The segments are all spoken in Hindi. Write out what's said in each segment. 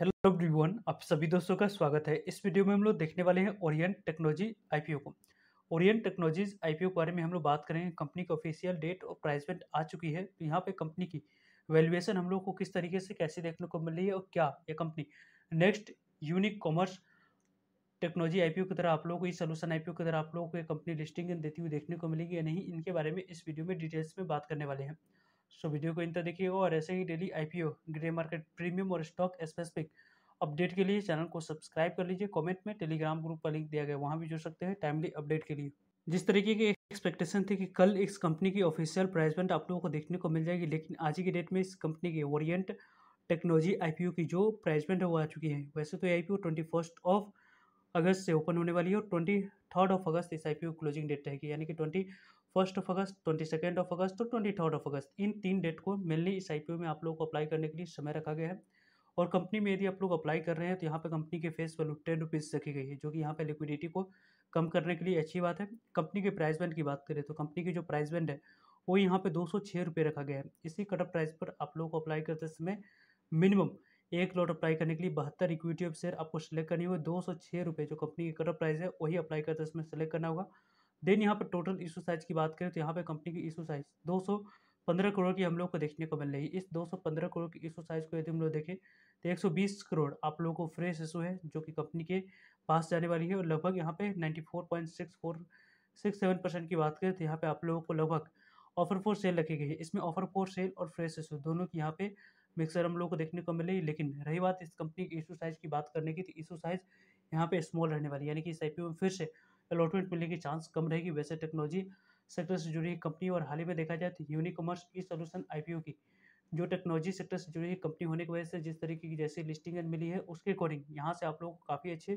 हेलो एवरीवन आप सभी दोस्तों का स्वागत है इस वीडियो में हम लोग देखने वाले हैं ओरिएंट टेक्नोलॉजी आईपीओ को ओरियन टेक्नोलॉजीज आईपीओ के बारे में हम लोग बात करेंगे कंपनी की ऑफिशियल डेट और प्राइसमेंट आ चुकी है तो यहाँ पे कंपनी की वैल्यूएशन हम लोग को किस तरीके से कैसे देखने को मिल रही है और क्या ये company next unique commerce technology I की तरह आप लोगों को ये सोलूशन आई की तरह आप लोगों को ये कंपनी लिस्टिंग देती हुई देखने को मिलेगी या नहीं इनके बारे में इस वीडियो में डिटेल्स में बात करने वाले हैं सो वीडियो को इन देखिएगा और ऐसे ही daily IPO grey market premium और स्टॉक स्पेसिफिक अपडेट के लिए चैनल को सब्सक्राइब कर लीजिए कमेंट में टेलीग्राम ग्रुप का लिंक दिया गया वहाँ भी जुड़ सकते हैं टाइमली अपडेट के लिए जिस तरीके की एक्सपेक्टेशन थी कि कल इस कंपनी की ऑफिशियल प्राइसमेंट आप लोगों को देखने को मिल जाएगी लेकिन आज की डेट में इस कंपनी की ओरिएंट टेक्नोलॉजी आईपीओ की जो प्राइसमेंट है वो आ चुकी है वैसे तो ये IPO twenty first of August से ओपन होने वाली है और ट्वेंटी थर्ड ऑफ अगस्त इस आईपीओ क्लोजिंग डेट रहेगी यानी कि twenty first of August twenty second of August और ट्वेंटी थर्ड ऑफ अगस्त इन तीन डेट को मेनली इस आई में आप लोगों को अप्लाई करने के लिए समय रखा गया है और कंपनी में यदि आप लोग अप्लाई कर रहे हैं तो यहाँ पे कंपनी के फेस वैल्यू टेन रुपीज़ रखी गई है जो कि यहाँ पे लिक्विडिटी को कम करने के लिए अच्छी बात है कंपनी के प्राइस बैंड की बात करें तो कंपनी की जो प्राइस बैंड है वो यहाँ पे दो सौ रखा गया है इसी कटअप प्राइस पर आप लोग को अप्लाई करते समय मिनिमम एक लॉट अप्लाई करने के लिए बहत्तर इक्विटी ऑफ शेयर आपको सेलेक्ट करनी होगी दो सौ जो कंपनी की कटअप प्राइस है वही अप्लाई करते समय सेलेक्ट करना होगा देन यहाँ पर टोटल इशू साइज की बात करें तो यहाँ पर कंपनी की इशू साइज दो सौ पंद्रह करोड़ की हम लोग को देखने को मिल रही है इस दो सौ पंद्रह करोड़ की इशू साइज को यदि हम लोग देखें तो एक सौ बीस करोड़ आप लोगों को फ्रेश इशू है जो कि कंपनी के पास जाने वाली है और लगभग यहाँ पे ninety four four point six six seven percent की बात करें तो यहाँ पे आप लोगों को लगभग ऑफर फॉर सेल रखी गई है इसमें ऑफर फॉर सेल और फ्रेश इशू दोनों की यहाँ पे मिक्सर हम लोग को देखने को मिली लेकिन रही बात इस कंपनी की इशू साइज की बात करने की तो इशू साइज यहाँ पे स्मॉल रहने वाली यानी कि इस आई में फिर से अलॉटमेंट मिलने की चांस कम रहेगी वैसे टेक्नोलॉजी सेक्टर से जुड़ी कंपनी और हाल ही में देखा जाए तो यूनिकॉमर्स ई सोल्यूशन आईपीओ की जो टेक्नोलॉजी सेक्टर से जुड़ी कंपनी होने की वजह से जिस तरीके की जैसी लिस्टिंग मिली है उसके अकॉर्डिंग यहाँ से आप लोग काफ़ी अच्छे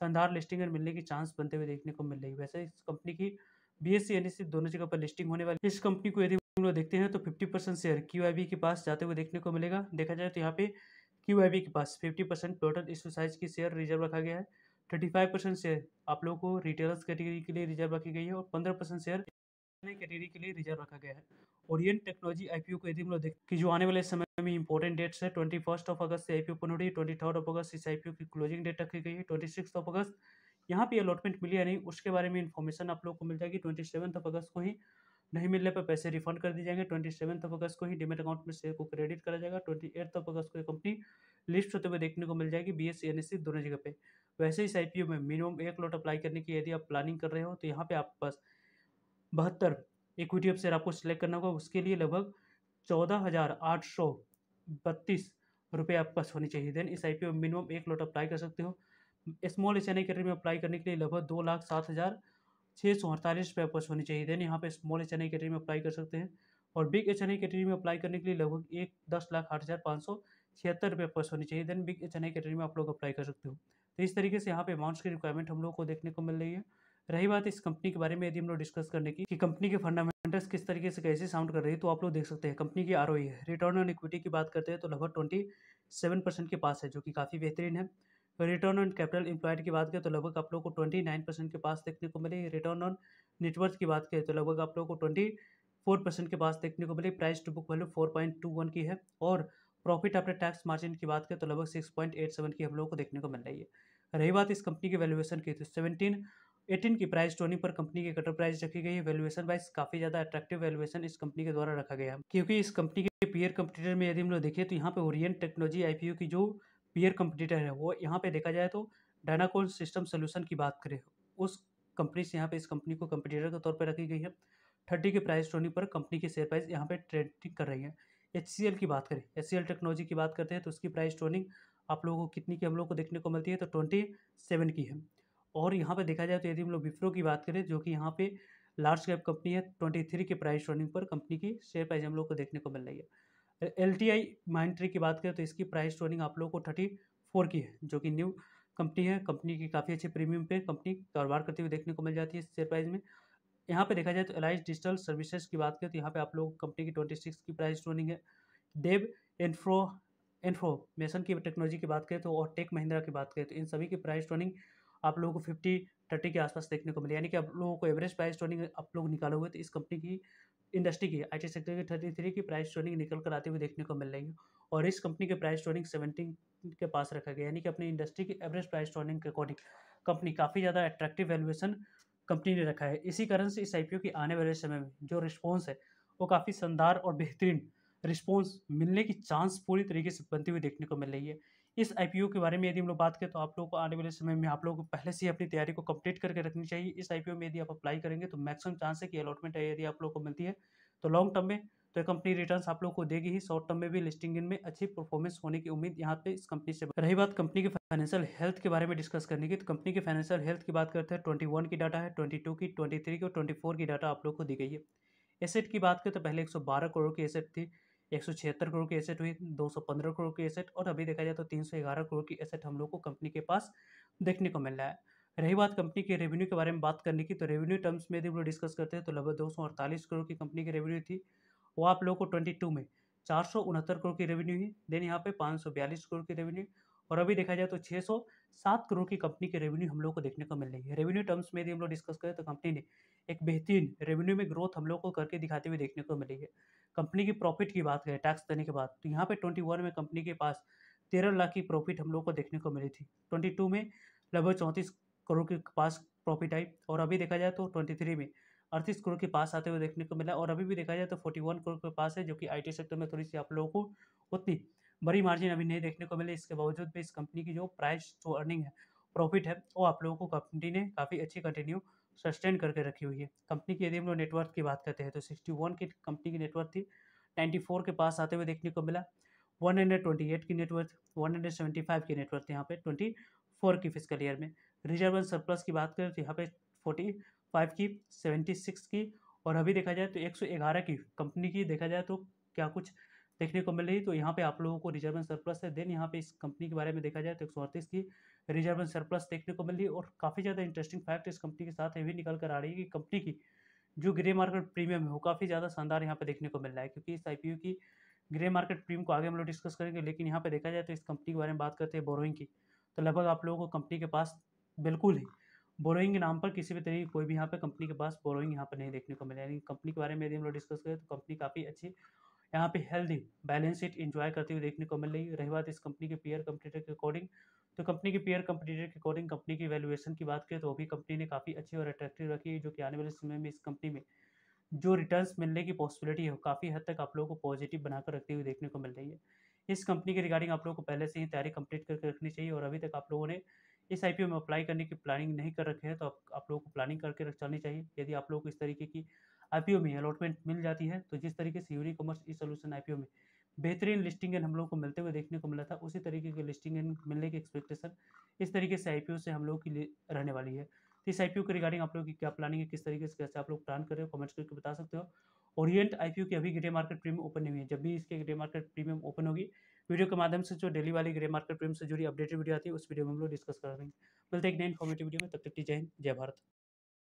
शानदार लिस्टिंग मिलने की चांस बनते हुए देखने को मिल रही है वैसे इस कंपनी की बी एस सी दोनों जगह पर लिस्टिंग होने वाली इस कंपनी को यदि हम लोग देखते हैं तो फिफ्टी परसेंट शेयर क्यू के पास जाते हुए देखने को मिलेगा देखा जाए तो यहाँ पे क्यू आई के पास फिफ्टी परसेंट टोटल इस साइज की शेयर रिजर्व रखा गया है थर्टी फाइव परसेंट शेयर आप लोगों को रिटेलर्स कैटेगरी के लिए रिजर्व रखी गई है और पंद्रह परसेंट शेयर कैटेगरी के लिए रिजर्व रखा गया है ओरियंट टेक्नोलॉजी आईपीओ को यदि हम लोग देखें कि जो आने वाले समय में इंपॉर्टेंट डेट्स है ट्वेंटी फर्स्ट ऑफ अगस्त से आईपीओ ओपन हो रही है ट्वेंटी थर्ड ऑफ अगस्त इस आईपीओ की क्लोजिंग डेट रखी गई है ट्वेंटी सिक्स ऑफ अगस्त यहाँ पे अलॉटमेंट मिली या नहीं उसके बारे में इन्फॉर्मेशन आप लोग को मिल जाएगी ट्वेंटी सेवन ऑफ अगस्त को ही नहीं मिलने पर पैसे रिफंड कर दिए जाएंगे ट्वेंटी सेवन ऑफ अगस्त को ही डिमेट अकाउंट में शेयर को क्रेडिट करा जाएगा ट्वेंटी एट ऑफ अगस्त को कंपनी लिस्ट होते हुए देखने को मिल जाएगी बी एस e e दोनों जगह पे वैसे इस आई में मिनिमम एक लॉट अप्लाई करने की यदि आप प्लानिंग कर रहे हो तो यहाँ पे आप पास बहत्तर इक्विटी शेयर आपको सिलेक्ट करना होगा उसके लिए लगभग चौदह हज़ार आठ सौ बत्तीस रुपये आपके पास होने चाहिए देन इस आई में मिनिमम एक लॉट अप्लाई कर सकते हो स्मॉल एस एन में अप्लाई करने के लिए लगभग दो लाख सात हज़ार छः सौ अड़तालीस रुपये आपस होने चाहिए देन यहाँ पे स्मॉल एच एन कैटेगरी में अप्लाई कर सकते हैं और बिग एच एन कैटेगरी में अप्लाई करने के लिए लगभग एक दस लाख आठ हज़ार पाँच सौ छिहत्तर रुपये पर्स होने चाहिए then big H N category में आप लोग अप्लाई कर सकते हो तो इस तरीके से यहाँ पे अमाउंट्स की रिक्वायरमेंट हम लोग को देखने को मिल रही है रही बात इस कंपनी के बारे में यदि हम लोग डिस्कस करने की कि कंपनी के फंडामेंटल्स किस तरीके से कैसे साउंड कर रही है तो आप लोग देख सकते हैं कंपनी की आर e है रिटर्न ऑन इक्विटी की बात करते हैं तो लगभग ट्वेंटी सेवन परसेंट के पास है जो कि काफ़ी बेहतरीन है रिटर्न ऑन कैपिटल इंप्लॉयड की बात करें तो लगभग आप लोग को ट्वेंटी नाइन परसेंट के पास देखने को मिले रिटर्न ऑन नेटवर्थ की बात करें तो लगभग आप लोग को ट्वेंटी फोर परसेंट के पास देखने को मिली price to book value four point two one की है और प्रॉफिट आफ्टर टैक्स मार्जिन की बात करें तो लगभग सिक्स पॉइंट एट सेवन की हम लोगों को देखने को मिल रही है रही बात इस कंपनी के वैल्यूएशन की तो सेवनटीन एटीन की प्राइस टोनिंग पर कंपनी की कटर प्राइस रखी गई है वैल्यूएशन वाइज काफी ज्यादा अट्रैक्टिव वैल्यूएशन इस कंपनी के द्वारा रखा गया क्योंकि इस कंपनी के पीयर कंप्यूटर में यदि हम लोग देखें तो यहाँ पे ओरियन टेक्नोलॉजी आईपीओ की जो पीयर कंप्यूटर है वो यहाँ पे देखा जाए तो डायनाकोल सिस्टम सोल्यूशन की बात करें उस कंपनी से यहाँ पे इस कंपनी को कंप्यूटर के तौर पर रखी गई है थर्टी के प्राइस टोनिंग पर कंपनी की शेयर प्राइस यहाँ पे ट्रेडिंग कर रही है एच की बात करें एच टेक्नोलॉजी की बात करते हैं तो उसकी प्राइस टोनिंग आप लोगों को कितनी की हम लोग को देखने को मिलती है तो ट्वेंटी सेवन की है और यहाँ पर देखा जाए तो यदि हम लोग विप्रो की बात करें जो कि यहाँ पे लार्ज कैप कंपनी है ट्वेंटी थ्री के प्राइस रनिंग पर कंपनी की शेयर प्राइस हम लोग को देखने को मिल रही है एल टी आई माइंट्री की बात करें तो इसकी प्राइस रनिंग आप लोग को थर्टी फोर की है जो कि न्यू कंपनी है कंपनी की काफ़ी अच्छे प्रीमियम पे कंपनी कारोबार करते हुए देखने को मिल जाती है शेयर प्राइस में यहाँ पे देखा जाए तो एलाइज डिजिटल सर्विसेज की बात करें तो यहाँ पे आप लोग कंपनी की ट्वेंटी सिक्स की प्राइस रनिंग है डेव इन्फ्रो इन्फॉर्मेशन की टेक्नोलॉजी की बात करें तो और टेक महिंद्रा की बात करें तो इन सभी की प्राइस ट्रेनिंग आप लोगों को फिफ्टी थर्टी के आसपास देखने को मिले यानी कि आप लोगों को एवरेज प्राइस टर्निंग आप लोग निकालोगे तो इस कंपनी की इंडस्ट्री की आई सेक्टर की थर्टी थ्री की प्राइस ट्रेनिंग निकल कर आते हुए देखने को मिल रही है और इस कंपनी के प्राइस ट्रेनिंग सेवेंटीन के पास रखा गया यानी कि अपनी इंडस्ट्री की एवरेज प्राइस ट्रेनिंग के अकॉर्डिंग कंपनी काफ़ी ज़्यादा अट्रैक्टिव वैल्यूएशन कंपनी ने रखा है इसी कारण से इस आई की आने वाले समय में जो रिस्पॉन्स है वो काफ़ी शानदार और बेहतरीन रिस्पॉन्स मिलने की चांस पूरी तरीके से बनती हुई देखने को मिल रही है इस आईपीओ के बारे में यदि हम लोग बात करें तो आप लोगों को आने वाले समय में आप लोगों को पहले से ही अपनी तैयारी को कंप्लीट करके रखनी चाहिए इस आईपीओ में यदि आप अप्लाई करेंगे तो मैक्सिमम चांस है कि अलॉटमेंट यदि आप लोग को मिलती है तो लॉन्ग टर्म में तो कंपनी रिटर्न आप लोग को देगी ही शॉर्ट टर्म में भी लिस्टिंग इन में अच्छी परफॉर्मेंस होने की उम्मीद यहाँ पे इस कंपनी से रही बात कंपनी के फाइनेंशियल हेल्थ के बारे में डिस्कस करने की तो कंपनी के फाइनेंशियल हेल्थ की बात करते हैं ट्वेंटी वन की डाटा है ट्वेंटी टू की ट्वेंटी थ्री की और ट्वेंटी फोर की डाटा आप लोग को दी गई है एसेट की बात करें तो पहले एक सौ बारह करोड़ की एसेट थी एक सौ छिहत्तर करोड़ की एसेट हुई दो सौ पंद्रह करोड़ की एसेट और अभी देखा जाए तो तीन सौ ग्यारह करोड़ की एसेट हम लोग को कंपनी के पास देखने को मिल रहा है रही बात कंपनी के रेवेन्यू के बारे में बात करने की तो रेवेन्यू टर्म्स में यदि हम लोग डिस्कस करते हैं तो लगभग दो सौ अड़तालीस करोड़ की कंपनी की रेवेन्यू थी वो आप लोगों को ट्वेंटी टू में चार सौ उनहत्तर करोड़ की रेवेन्यू हुई देन यहाँ पे पाँच सौ बयालीस करोड़ की रेवेन्यू और अभी देखा जाए तो छः सौ सात करोड़ की कंपनी के रेवेन्यू हम लोग को देखने को मिल रही है रेवेन्यू टर्म्स में यदि हम लोग डिस्कस करें तो कंपनी ने एक बेहतरीन रेवेन्यू में ग्रोथ हम लोग को करके दिखाते हुए देखने को मिली है कंपनी की प्रॉफिट की बात करें टैक्स देने के बाद तो यहाँ पर ट्वेंटी वन में कंपनी के पास तेरह लाख की प्रॉफिट हम लोग को देखने को मिली थी ट्वेंटी टू में लगभग चौंतीस करोड़ के पास प्रॉफिट आई और अभी देखा जाए तो ट्वेंटी थ्री में अड़तीस करोड़ के पास आते हुए देखने को मिला और अभी भी देखा जाए तो फोर्टी वन करोड़ के पास है जो कि आईटी सेक्टर में थोड़ी सी आप लोगों को उतनी बड़ी मार्जिन अभी नहीं देखने को मिले इसके बावजूद भी इस कंपनी की जो प्राइस जो अर्निंग है प्रॉफिट है वो आप लोगों को कंपनी ने काफ़ी अच्छी कंटिन्यू सस्टेन करके रखी हुई है कंपनी की यदि हम लोग नेटवर्क की बात करते हैं तो सिक्सटी वन की कंपनी की नेटवर्क थी नाइन्टी फोर के पास आते हुए देखने को मिला वन हंड्रेड ट्वेंटी एट की net worth one hundred seventy five की नेटवर्क यहाँ पे ट्वेंटी फोर की फिजिकल ईयर में रिजर्व एंड सरप्लस की बात करें तो यहाँ पे फोर्टी फाइव की सेवेंटी सिक्स की और अभी देखा जाए तो एक सौ ग्यारह की कंपनी की देखा जाए तो क्या कुछ देखने को मिल रही तो यहाँ पे आप लोगों को रिजर्वन सरप्लस है देन यहाँ पे इस कंपनी के बारे में देखा जाए तो एक की रिजर्वन सरप्लस देखने को मिल रही और काफ़ी ज़्यादा इंटरेस्टिंग फैक्ट इस कंपनी के साथ ये भी निकल कर आ रही है कि कंपनी की जो ग्रे मार्केट प्रीमियम है वो काफ़ी ज़्यादा शानदार यहाँ पे देखने को मिल रहा है क्योंकि इस आई की ग्रे मार्केट प्रीमियम को आगे हम लोग डिस्कस करेंगे लेकिन यहाँ पे देखा जाए तो इस कंपनी के बारे में बात करते हैं बोरोइंग की तो लगभग आप लोगों को कंपनी के पास बिल्कुल ही बोरोइंग के नाम पर किसी भी तरीके कोई भी यहाँ पे कंपनी के पास बोरोइंग यहाँ पर नहीं देखने को मिला यानी कंपनी के बारे में यदि हम लोग डिस्कस करें तो कंपनी काफ़ी अच्छी यहाँ पे हेल्दी बैलेंस शीट इंजॉय करते हुए देखने को मिल रही है रही बात इस कंपनी के पेयर कंपटीटर के अकॉर्डिंग तो कंपनी के पेयर कंपटीटर के अकॉर्डिंग कंपनी की वैल्यूएशन की बात करें तो अभी कंपनी ने काफ़ी अच्छी और अट्रैक्टिव रखी है जो कि आने वाले समय में इस कंपनी में जो रिटर्न मिलने की पॉसिबिलिटी है काफ़ी हद तक आप लोगों को पॉजिटिव बनाकर रखते हुए देखने को मिल रही है इस कंपनी के रिगार्डिंग आप लोगों को पहले से ही तैयारी कंप्लीट करके रखनी चाहिए और अभी तक आप लोगों ने इस आई में अप्लाई करने की प्लानिंग नहीं कर रखे हैं तो आप, लोगों को प्लानिंग करके चलनी चाहिए यदि आप लोगों को इस तरीके की आईपीओ में अलॉटमेंट मिल जाती है तो जिस तरीके से Unicommerce e solution IPO में बेहतरीन लिस्टिंग एन हम लोग को मिलते हुए देखने को मिला था उसी तरीके की लिस्टिंग एन मिलने की एक्सपेक्टेशन इस तरीके से आईपीओ से हम लोग की रहने वाली है तो इस आईपीओ के रिगार्डिंग आप लोग की क्या प्लानिंग है किस तरीके से कैसे आप लोग प्लान कर रहे हो कमेंट्स करके बता सकते हो ओरिएंट आईपीओ की अभी ग्रे मार्केट प्रीमियम ओपन नहीं है जब भी इसके ग्रे मार्केट प्रीमियम ओपन होगी वीडियो के माध्यम से जो डेली वाली ग्रे मार्केट प्रीमियम से जुड़ी अपडेटेड वीडियो आती है उस वीडियो में हम लोग डिस्कस करेंगे मिलते हैं एक नए इन्फॉर्मेटिव वीडियो में तब तक की जय हिंद जय भारत